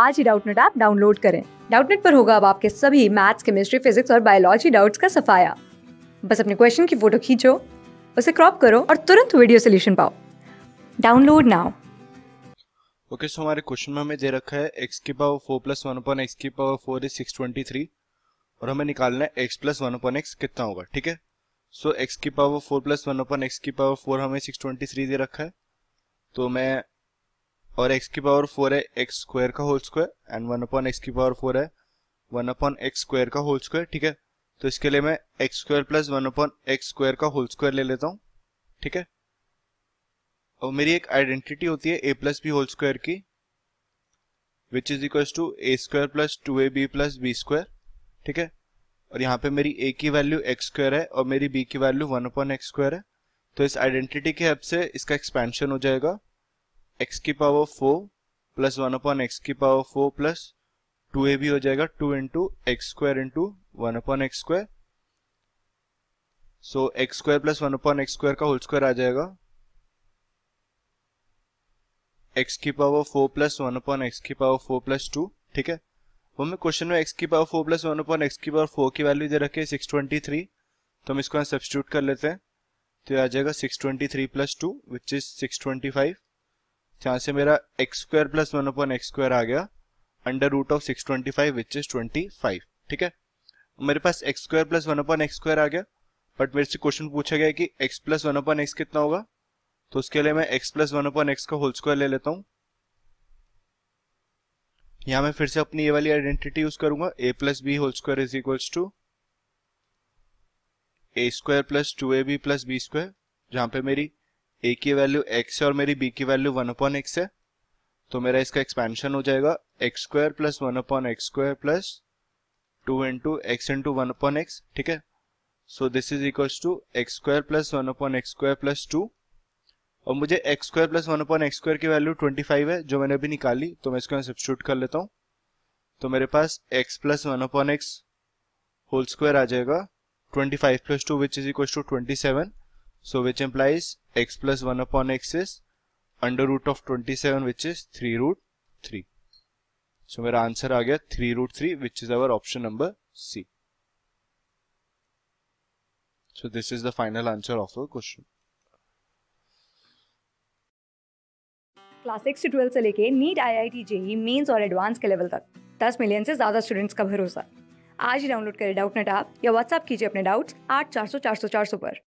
आज ही Doubtnut app download करें डाउटनेट पर होगा अब आपके सभी मैथ्स केमिस्ट्री फिजिक्स और बायोलॉजी डाउट्स का सफाया बस अपने क्वेश्चन की फोटो खींचो उसे क्रॉप करो और तुरंत वीडियो सोल्यूशन पाओ डाउनलोड नाउ ओके सो हमारे क्वेश्चन में हमें दे रखा है एक्स की power four plus one upon x की power four is six twenty three और हमें निकालना है x plus one upon x कितना होगा ठीक है सो एक्स की power four plus one upon x की पावर फोर हमें सिक्स ट्वेंटी थ्री दे रखा है तो मैं और एक्स की पावर फोर है एक्स स्क्वायर का whole square and one upon x की पावर फोर है वन अपॉन एक्स स्क्वायर का होल स्क्वायर ठीक है तो इसके लिए मैं x square plus one upon x square का होल स्क्वायर ले लेता हूँ ठीक है और मेरी एक आइडेंटिटी होती है a plus b whole square की which is equal to a square plus two a b plus b square ठीक है और यहाँ पे मेरी ए की वैल्यू एक्स स्क्वायर है और मेरी बी की value one upon x square है तो इस आइडेंटिटी के हेल्प से इसका एक्सपेंशन हो जाएगा एक्स की power four plus one upon x की power four plus two a भी हो जाएगा two into x square into one upon x square so x square plus one upon x square का होल स्क्वायर आ जाएगा x की power four plus one upon x की power four plus two ठीक है वो मैं क्वेश्चन में एक्स की power four plus one upon x की पावर फोर की वैल्यू दे रखे सिक्स ट्वेंटी थ्री तो हम इसको सब्सिट्यूट कर लेते हैं तो आ जाएगा six twenty three plus two which is six twenty five जहां से मेरा x square plus one upon x square आ गया under root of six twenty five which is twenty five ठीक है मेरे पास x square plus one upon x square आ गया बट मेरे से क्वेश्चन पूछा गया कि x plus one upon x कितना होगा तो उसके लिए मैं x plus one upon x का होल स्क्वायर ले लेता हूँ यहां मैं फिर से अपनी ये वाली आइडेंटिटी यूज करूंगा a plus b whole square is equals to a square plus two a b plus b square जहां पे मेरी ए की वैल्यू एक्स है और मेरी बी की वैल्यू वन अपॉन एक्स है तो मेरा इसका एक्सपेंशन हो जाएगा x square plus one upon x square plus two into x into one upon x ठीक है so this is equals to x square plus one upon x square plus two और मुझे x square plus one upon x square की value twenty five है जो मैंने अभी निकाली तो मैं इसको यहाँ सब्सिट्यूट कर लेता हूँ तो मेरे पास x plus one upon x whole square आ जाएगा twenty five plus two which is equal to twenty seven So which implies x plus 1 upon x is under root of 27 which is 3 root 3. So मेरा answer आ गया 3 root 3 which is our option number C. So this is the final answer of our question. Class six से twelfth से लेके NEET I I T JEE Mains और advance के level तक 10 million से ज़्यादा स्टूडेंट्स का भरोसा आज ही डाउनलोड करें डाउट नेट ऐप या व्हाट्सअप कीजिए अपने डाउट्स आठ चार सौ चार सौ चार सौ पर